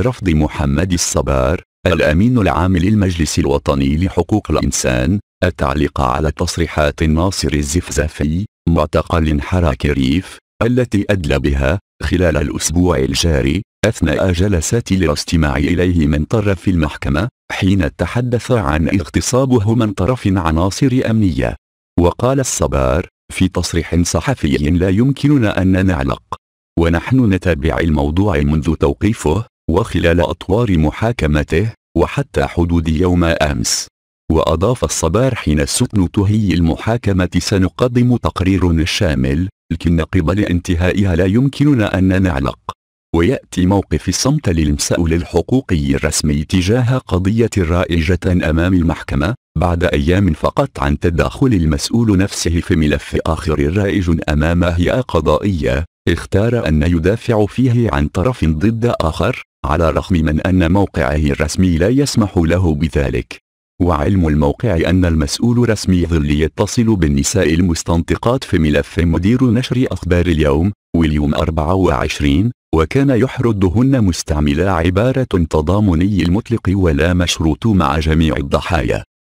رفض محمد الصبار الأمين العام للمجلس الوطني لحقوق الإنسان التعليق على تصريحات ناصر الزفزافي معتقل حراك ريف التي أدلى بها خلال الأسبوع الجاري أثناء جلسات الاستماع إليه من طرف المحكمة حين تحدث عن اغتصابه من طرف عناصر أمنية وقال الصبار في تصريح صحفي لا يمكننا أن نعلق ونحن نتابع الموضوع منذ توقيفه وخلال أطوار محاكمته وحتى حدود يوم أمس وأضاف الصبار حين السكن تهي المحاكمة سنقدم تقرير شامل لكن قبل انتهائها لا يمكننا أن نعلق ويأتي موقف الصمت للمسؤول الحقوقي الرسمي تجاه قضية رائجة أمام المحكمة بعد أيام فقط عن تداخل المسؤول نفسه في ملف آخر رائج أمام هيئة قضائية اختار أن يدافع فيه عن طرف ضد آخر على الرغم من أن موقعه الرسمي لا يسمح له بذلك وعلم الموقع أن المسؤول رسمي ظل يتصل بالنساء المستنطقات في ملف مدير نشر أخبار اليوم ويليوم 24 وكان يحردهن مستعملا عبارة تضامني المطلق ولا مشروط مع جميع الضحايا